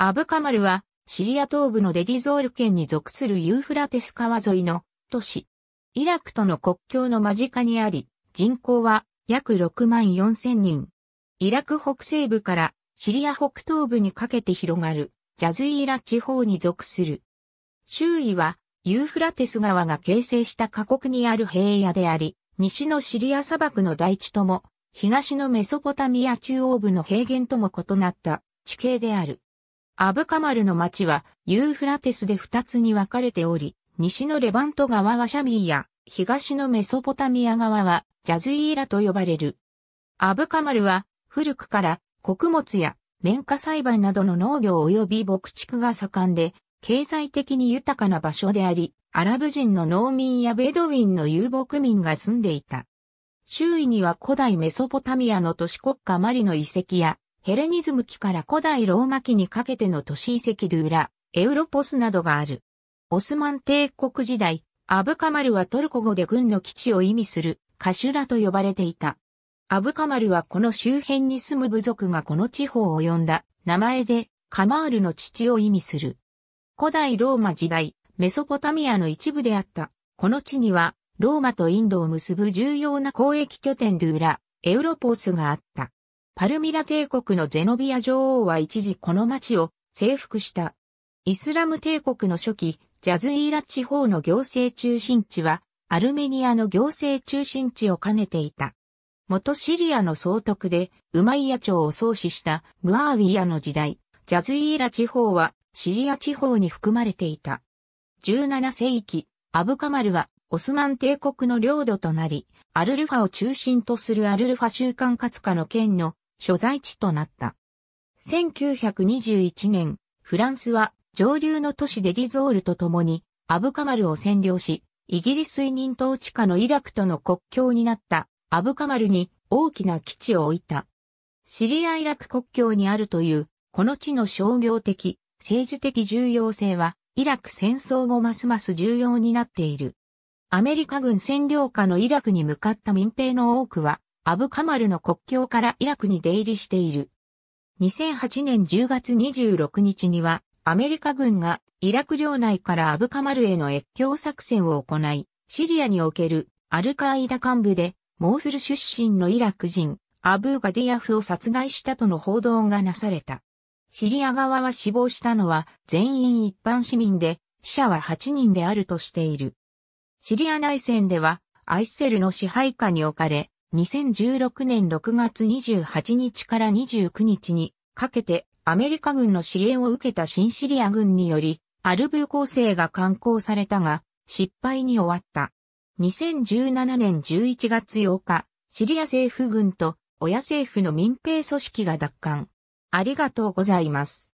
アブカマルは、シリア東部のディゾール県に属するユーフラテス川沿いの都市。イラクとの国境の間近にあり、人口は約6万4千人。イラク北西部からシリア北東部にかけて広がるジャズイーラ地方に属する。周囲はユーフラテス川が形成した過酷にある平野であり、西のシリア砂漠の大地とも、東のメソポタミア中央部の平原とも異なった地形である。アブカマルの町はユーフラテスで二つに分かれており、西のレバント側はシャミーや、東のメソポタミア側はジャズイーラと呼ばれる。アブカマルは古くから穀物や綿花栽培などの農業及び牧畜が盛んで、経済的に豊かな場所であり、アラブ人の農民やベドウィンの遊牧民が住んでいた。周囲には古代メソポタミアの都市国家マリの遺跡やヘレニズム期から古代ローマ期にかけての都市遺跡ドゥーラ、エウロポスなどがある。オスマン帝国時代、アブカマルはトルコ語で軍の基地を意味するカシュラと呼ばれていた。アブカマルはこの周辺に住む部族がこの地方を呼んだ名前でカマールの父を意味する。古代ローマ時代、メソポタミアの一部であったこの地にはローマとインドを結ぶ重要な交易拠点ドゥーラ、エウロポースがあった。パルミラ帝国のゼノビア女王は一時この町を征服した。イスラム帝国の初期、ジャズイーラ地方の行政中心地は、アルメニアの行政中心地を兼ねていた。元シリアの総督で、ウマイヤ朝を創始したムアーウィアの時代、ジャズイーラ地方はシリア地方に含まれていた。17世紀、アブカマルはオスマン帝国の領土となり、アルルファを中心とするアルルファ習慣活化の県の所在地となった。1921年、フランスは上流の都市デリゾールと共にアブカマルを占領し、イギリス委任統治下のイラクとの国境になったアブカマルに大きな基地を置いた。シリアイラク国境にあるという、この地の商業的、政治的重要性は、イラク戦争後ますます重要になっている。アメリカ軍占領下のイラクに向かった民兵の多くは、アブカマルの国境からイラクに出入りしている。2008年10月26日には、アメリカ軍がイラク領内からアブカマルへの越境作戦を行い、シリアにおけるアルカーイダ幹部で、モースル出身のイラク人、アブーガディアフを殺害したとの報道がなされた。シリア側は死亡したのは全員一般市民で、死者は8人であるとしている。シリア内戦では、アイセルの支配下に置かれ、2016年6月28日から29日にかけてアメリカ軍の支援を受けた新シリア軍によりアルブ構成が刊行されたが失敗に終わった。2017年11月8日、シリア政府軍と親政府の民兵組織が奪還。ありがとうございます。